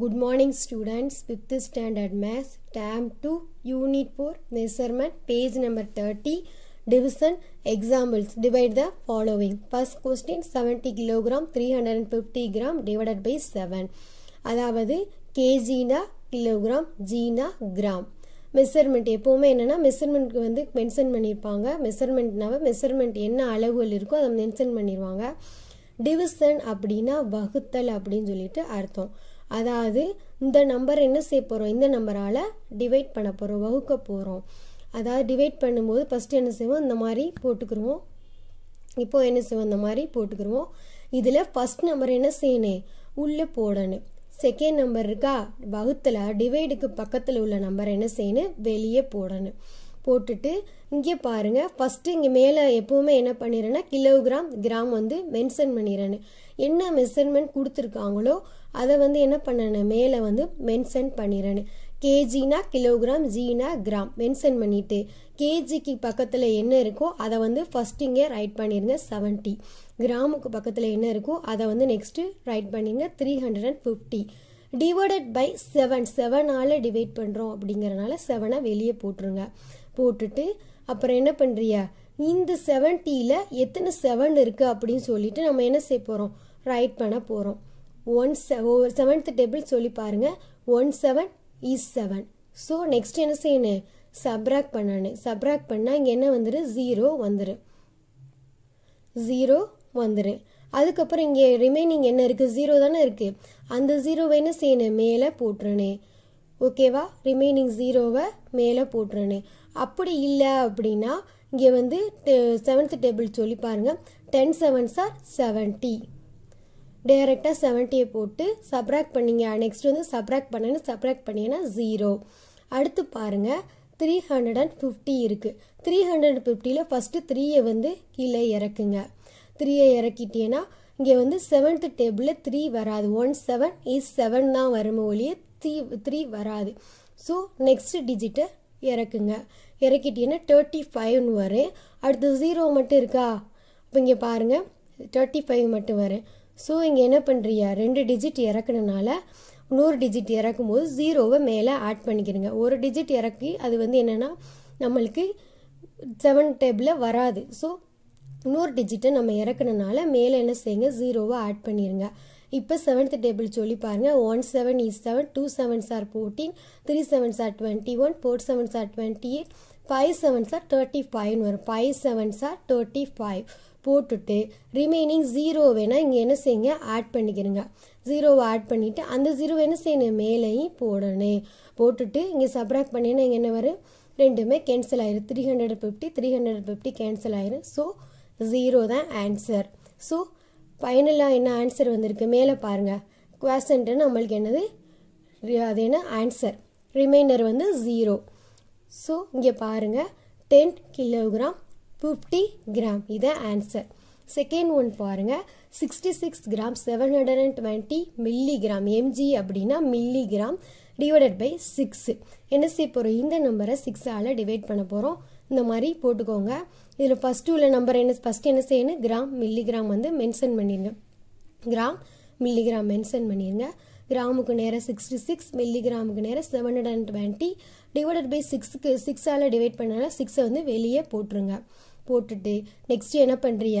Good morning students, 5th standard maths, term 2, unit 4, measurement, page number 30, division, examples, divide the following. First question, 70 kilogram, 350 gram divided by 7. அதாவது, kgனா kilogram, gனா gram. Measurement எப்போவுமே என்னென்னா மெஷர்மெண்ட்க்கு வந்து mention பண்ணியிருப்பாங்க மெஷர்மெண்ட்னாவே measurement என்ன அளவுகள் இருக்கோ அதை மென்ஷன் பண்ணிடுவாங்க டிவிசன் அப்படின்னா வகுத்தல் அப்படின்னு சொல்லிட்டு அர்த்தம் அதாவது இந்த நம்பர் என்ன செய்ய போகிறோம் இந்த நம்பரால் டிவைட் பண்ண போகிறோம் வகுக்க போகிறோம் அதாவது டிவைட் பண்ணும்போது ஃபஸ்ட்டு என்ன செய்வோம் இந்த மாதிரி போட்டுக்கிடுவோம் இப்போது என்ன செய்வோம் இந்த மாதிரி போட்டுக்கிருவோம் இதில் ஃபஸ்ட் நம்பர் என்ன செய்யணும் உள்ளே போடணும் செகண்ட் நம்பர் இருக்கா வகுத்தில் டிவைடுக்கு பக்கத்தில் உள்ள நம்பர் என்ன செய்யணும் வெளியே போடணும் போட்டுட்டு இங்கே பாருங்கள் ஃபஸ்ட்டு இங்கே மேலே எப்போவுமே என்ன பண்ணிடுறேன்னா கிலோகிராம் கிராம் வந்து மென்ஷன் பண்ணிடுறேன்னு என்ன மெஷர்மெண்ட் கொடுத்துருக்காங்களோ அதை வந்து என்ன பண்ணுறேன் மேலே வந்து மென்ஷன் பண்ணிடுறேன்னு கேஜினா கிலோகிராம் ஜீனா கிராம் மென்ஷன் பண்ணிவிட்டு கேஜிக்கு பக்கத்தில் என்ன இருக்கோ அதை வந்து ஃபஸ்ட் இங்கே ரைட் பண்ணிடுங்க செவன்ட்டி கிராமுக்கு பக்கத்தில் என்ன இருக்கோ அதை வந்து நெக்ஸ்ட்டு ரைட் பண்ணிடுங்க three hundred and fifty divided by seven செவனால் divide பண்ணுறோம் அப்படிங்கிறனால செவனை வெளியே போட்டுருங்க போட்டுட்டு அப்புறம் என்ன பண்ணுறியா இந்த செவன்ட்டியில் எத்தனை செவன் இருக்குது அப்படின்னு சொல்லிட்டு நம்ம என்ன செய்ய போகிறோம் ரைட் பண்ண போகிறோம் ஒன் செவன்த் டேபிள் சொல்லி பாருங்கள் one seven is seven so next என்ன செய்யணும் சப்ராக் பண்ணணும் சப்ராக் பண்ணால் இங்கே என்ன வந்துடும் ஜீரோ வந்துடும் ஜீரோ வந்துடு அதுக்கப்புறம் இங்கே ரிமைனிங் என்ன இருக்குது ஜீரோ தானே இருக்குது அந்த ஜீரோவை என்ன செய்யணும் மேலே போட்டுருனேன் ஓகேவா ரிமைனிங் ஜீரோவை மேலே போட்டுருனேன் அப்படி இல்லை அப்படின்னா இங்கே வந்து செவன்த் டேபிள் சொல்லி பாருங்கள் டென் செவன்ஸ் ஆர் செவன்ட்டி டைரெக்டாக செவன்ட்டியை போட்டு சப்ராக்ட் பண்ணிங்க நெக்ஸ்ட் வந்து சப்ராக்ட் பண்ணேன்னு சப்ராக்ட் பண்ணீங்கன்னா ஜீரோ அடுத்து பாருங்கள் த்ரீ ஹண்ட்ரட் அண்ட் ஃபிஃப்டி இருக்குது த்ரீ ஹண்ட்ரட் ஃபிஃப்டியில் ஃபஸ்ட்டு த்ரீயை வந்து கீழே இறக்குங்க த்ரீயை இறக்கிட்டேன்னா இங்கே வந்து செவன்த்து டேபிளில் த்ரீ வராது ஒன் செவன் இஸ் செவன் தான் வரும் ஒழிய த்ரீ த்ரீ வராது ஸோ நெக்ஸ்ட் டிஜிட்டை இறக்குங்க இறக்கிட்டீங்கன்னா தேர்ட்டி ஃபைவ்னு வரேன் அடுத்து ஜீரோ மட்டும் இருக்கா இப்போ இங்கே பாருங்கள் தேர்ட்டி ஃபைவ் மட்டும் வரேன் ஸோ இங்கே என்ன பண்ணுறியா ரெண்டு டிஜிட் இறக்குனனால நூறு டிஜிட் இறக்கும் போது ஜீரோவை மேலே ஆட் பண்ணிக்கிறேங்க ஒரு டிஜிட் இறக்கி அது வந்து என்னென்னா நம்மளுக்கு செவன் டேபிளில் வராது ஸோ நூறு டிஜிட்டை நம்ம இறக்குனனால மேலே என்ன செய்யுங்க ஜீரோவை ஆட் பண்ணிடுங்க இப்போ செவன்த் டேபிள் சொல்லி பாருங்கள் one seven is seven two sevens are fourteen three sevens are twenty one four sevens are twenty eight five sevens are thirty ஃபைவ்னு வரும் five sevens are thirty five போட்டுட்டு ரிமைனிங் ஜீரோ வேணால் இங்கே என்ன செய்யுங்க add பண்ணிக்கிறேங்க ஜீரோவை ஆட் பண்ணிவிட்டு அந்த ஜீரோ என்ன செய்யணும் மேலேயும் போடணும் போட்டுட்டு இங்கே சப்ராக்ட் பண்ணினா இங்கே என்ன வரும் ரெண்டுமே கேன்சல் ஆயிரும் three hundred fifty three hundred fifty cancel ஆயிரும் ஸோ ஜீரோ தான் ஆன்சர் ஸோ ஃபைனலாக என்ன ஆன்சர் வந்திருக்கு மேலே பாருங்கள் குவாசன்ட்டு நம்மளுக்கு என்னது அது என்ன ஆன்சர் ரிமைண்டர் வந்து ஜீரோ ஸோ இங்கே பாருங்கள் டென் கிலோகிராம் ஃபிஃப்டி கிராம் இதான் ஆன்சர் செகண்ட் ஒன் பாருங்கள் sixty six gram seven hundred and twenty milli gram MG அப்படின்னா milli gram divided by six என்ன செய்ய போகிறோம் இந்த நம்பரை சிக்ஸால் டிவைட் பண்ண போகிறோம் இந்த மாதிரி போட்டுக்கோங்க இதில் ஃபஸ்ட்டு உள்ள நம்பர் என்ன ஃபஸ்ட்டு என்ன செய்யணும் கிராம் மில்லிகிராம் வந்து மென்ஷன் பண்ணிடுங்க கிராம் மில்லிகிராம் மென்ஷன் பண்ணிடுங்க கிராமுக்கு நேரம் சிக்ஸ்டி சிக்ஸ் மில்லிகிராமுக்கு நேரம் seven hundred and twenty divided by சிக்ஸுக்கு சிக்ஸால் டிவைட் பண்ணால சிக்ஸை வந்து வெளியே போட்டுருங்க போட்டுட்டு நெக்ஸ்ட்டு என்ன பண்ணுறிய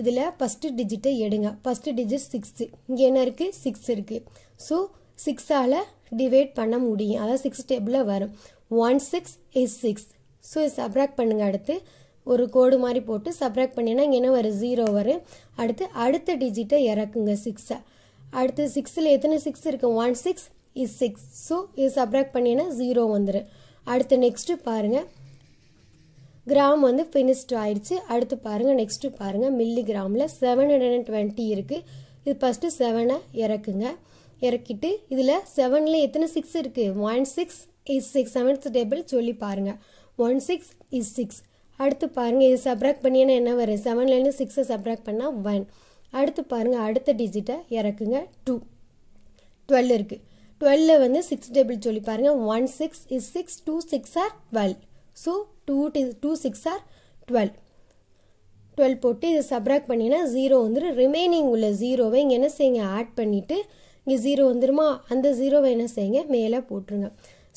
இதில் ஃபஸ்ட்டு டிஜிட்டை எடுங்க ஃபஸ்ட்டு டிஜிட் சிக்ஸு இங்கே என்ன இருக்குது சிக்ஸ் இருக்குது ஸோ சிக்ஸால் டிவைட் பண்ண முடியும் அதாவது சிக்ஸ் டேபிளில் வரும் one six is six so subtract பண்ணுங்கள் அடுத்து ஒரு கோடு மாதிரி போட்டு சப்ராக்ட் பண்ணினா இங்கே என்ன வரும் ஜீரோ வரும் அடுத்து அடுத்த டிஜிட்டை இறக்குங்க சிக்ஸை அடுத்து சிக்ஸில் எத்தனை சிக்ஸ் இருக்குது one six is six so இது சப்ராக்ட் பண்ணினா ஜீரோ வந்துடும் அடுத்து நெக்ஸ்ட்டு பாருங்கள் கிராம் வந்து ஃபினிஷ்டு ஆயிடுச்சு அடுத்து பாருங்கள் நெக்ஸ்ட்டு பாருங்கள் milli கிராமில் seven hundred and twenty இருக்குது இது ஃபஸ்ட்டு செவனை இறக்குங்க இறக்கிட்டு இதில் செவனில் எத்தனை சிக்ஸ் இருக்குது one six is six seventh table சொல்லி பாருங்கள் ஒன் சிக்ஸ் இஸ் சிக்ஸ் அடுத்து பாருங்கள் இது சப்ராக்ட் பண்ணினா என்ன வரும் செவன்லேருந்து சிக்ஸை சப்ராக்ட் பண்ணால் ஒன் அடுத்து பாருங்கள் அடுத்த டிஜிட்டை இறக்குங்க டூ டுவெல் இருக்குது டுவெல்லில் வந்து சிக்ஸ் டேபிள் சொல்லி பாருங்கள் one six is six two six R twelve so two D two six R twelve twelve போட்டு இதை சப்ராக் பண்ணினா ஜீரோ வந்துடும் ரிமைனிங் உள்ள ஜீரோவை இங்கே என்ன செய்யுங்க ஆட் பண்ணிவிட்டு இங்கே ஜீரோ வந்துருமா அந்த ஜீரோவை என்ன செய்யுங்க மேலே போட்டுருங்க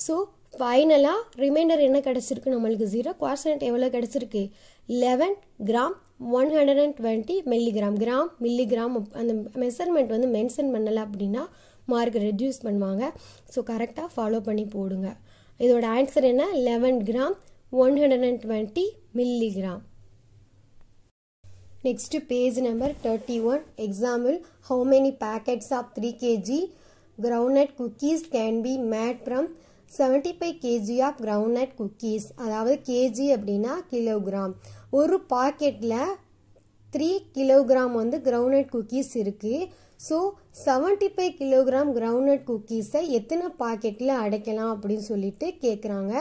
ஸோ ஃபைனலாக ரிமைண்டர் என்ன கிடச்சிருக்கு நம்மளுக்கு ஜீரோ குவாசனட் எவ்வளோ கிடச்சிருக்கு eleven gram one hundred and twenty milligram gram milligram அந்த மெஷர்மெண்ட் வந்து மென்ஷன் பண்ணலை அப்படின்னா மார்க் ரெடியூஸ் பண்ணுவாங்க ஸோ கரெக்டாக ஃபாலோ பண்ணி போடுங்க இதோட ஆன்சர் என்ன eleven gram one hundred and twenty milligram next page number thirty one example how many packets of three KG ground nut cookies can be made from seventy five KG of groundnut cookies அதாவது KG அப்படின்னா kilogram ஒரு பாக்கெட்டில் three kilogram வந்து groundnut cookies இருக்குது so seventy five kilogram groundnut குக்கீஸை எத்தனை பாக்கெட்டில் அடைக்கலாம் அப்படின்னு சொல்லிட்டு கேட்குறாங்க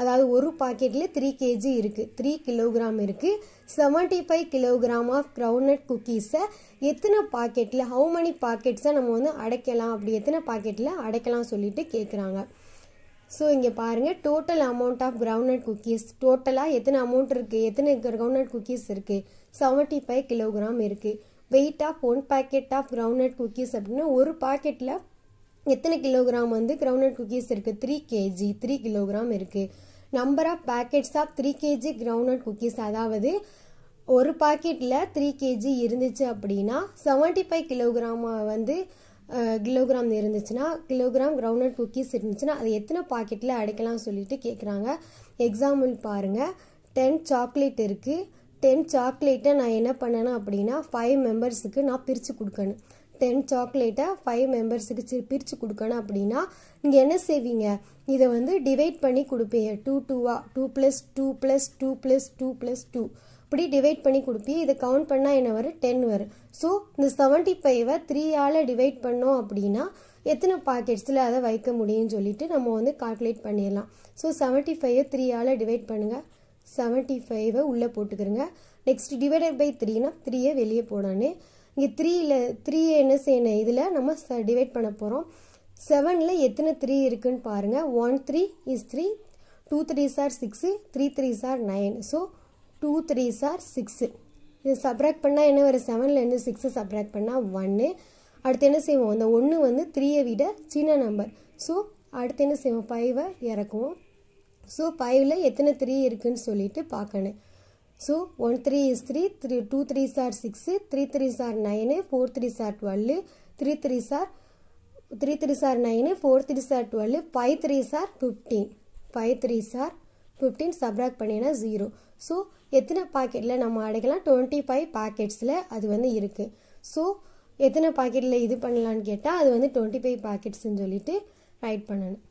அதாவது ஒரு பாக்கெட்டில் த்ரீ கேஜி இருக்குது த்ரீ கிலோகிராம் இருக்குது செவன்ட்டி ஃபைவ் கிலோகிராம் ஆஃப் க்ரௌண்ட்நட் குக்கீஸை எத்தனை பாக்கெட்டில் ஹவு மணி பாக்கெட்ஸை நம்ம வந்து அடைக்கலாம் அப்படி எத்தனை பாக்கெட்டில் அடைக்கலாம் சொல்லிட்டு கேட்குறாங்க ஸோ இங்கே பாருங்கள் total amount of groundnut cookies டோட்டலாக எத்தனை அமௌண்ட் இருக்குது எத்தனை கிரவுண்ட்நட் குக்கீஸ் இருக்குது செவன்ட்டி ஃபைவ் கிலோகிராம் இருக்குது weight of one packet of groundnut cookies அப்படின்னா ஒரு பாக்கெட்டில் எத்தனை கிலோகிராம் வந்து கிரவுண்ட்நட் குக்கீஸ் இருக்குது த்ரீ கேஜி த்ரீ கிலோகிராம் இருக்குது number of packets of three KG groundnut cookies அதாவது ஒரு பாக்கெட்டில் த்ரீ கேஜி இருந்துச்சு அப்படின்னா செவன்ட்டி ஃபைவ் கிலோகிராம் வந்து கிலோகிராம் இருந்துச்சுன்னா கிலோகிராம் கிரவுண்ட்நட் குக்கீஸ் இருந்துச்சுன்னா அது எத்தனை பாக்கெட்டில் அடைக்கலாம் சொல்லிட்டு கேட்குறாங்க எக்ஸாம்பிள் பாருங்கள் டென் சாக்லேட் இருக்குது டென் சாக்லேட்டை நான் என்ன பண்ணேன்னா அப்படின்னா ஃபைவ் மெம்பர்ஸுக்கு நான் பிரித்து கொடுக்கணும் டென் சாக்லேட்டை ஃபைவ் மெம்பர்ஸுக்கு பிரித்து கொடுக்கணும் அப்படின்னா நீங்கள் என்ன செய்வீங்க இதை வந்து டிவைட் பண்ணி கொடுப்பீங்க டூ டூவா two plus two plus two plus two plus two இப்படி டிவைட் பண்ணி கொடுப்பி இதை கவுண்ட் பண்ணால் என்ன வரும் டென் வரும் ஸோ இந்த செவன்ட்டி ஃபைவை த்ரீயால் டிவைட் பண்ணோம் அப்படின்னா எத்தனை பாக்கெட்ஸில் அதை வைக்க முடியும்னு சொல்லிட்டு நம்ம வந்து கால்குலேட் பண்ணிடலாம் ஸோ செவன்ட்டி ஃபைவை த்ரீயால் டிவைட் பண்ணுங்கள் செவன்ட்டி ஃபைவை உள்ளே போட்டுக்கிறங்க நெக்ஸ்ட் டிவைடட் பை த்ரீனா த்ரீயை வெளியே போடானே இங்கே த்ரீயில் த்ரீ என்ன செய்யணும் இதில் நம்ம டிவைட் பண்ண போகிறோம் செவனில் எத்தனை த்ரீ இருக்குன்னு பாருங்கள் one three is three two three sir six three three sir nine so two three sir six இது சப்ராக்ட் பண்ணால் என்ன வரும் செவன்லேருந்து சிக்ஸை சப்ராக்ட் பண்ணால் ஒன்று அடுத்து என்ன செய்வோம் அந்த ஒன்று வந்து த்ரீயை விட சின்ன நம்பர் ஸோ அடுத்து என்ன செய்வோம் ஃபைவை இறக்குவோம் ஸோ ஃபைவ்ல எத்தனை த்ரீ இருக்குதுன்னு சொல்லிட்டு பார்க்கணும் so one three is three three two three sir six three three sir nine four three sir twelve three three sir three three sir nine four three sir twelve five three sir fifteen five three sir fifteen சப்ராக் பண்ணினா zero so எத்தனை பாக்கெட்டில் நம்ம அடைக்கலாம் twenty five பாக்கெட்ஸில் அது வந்து இருக்குது so எத்தனை பாக்கெட்டில் இது பண்ணலான்னு கேட்டால் அது வந்து டுவெண்ட்டி ஃபைவ் பாக்கெட்ஸ்ன்னு சொல்லிட்டு ரைட் பண்ணணும்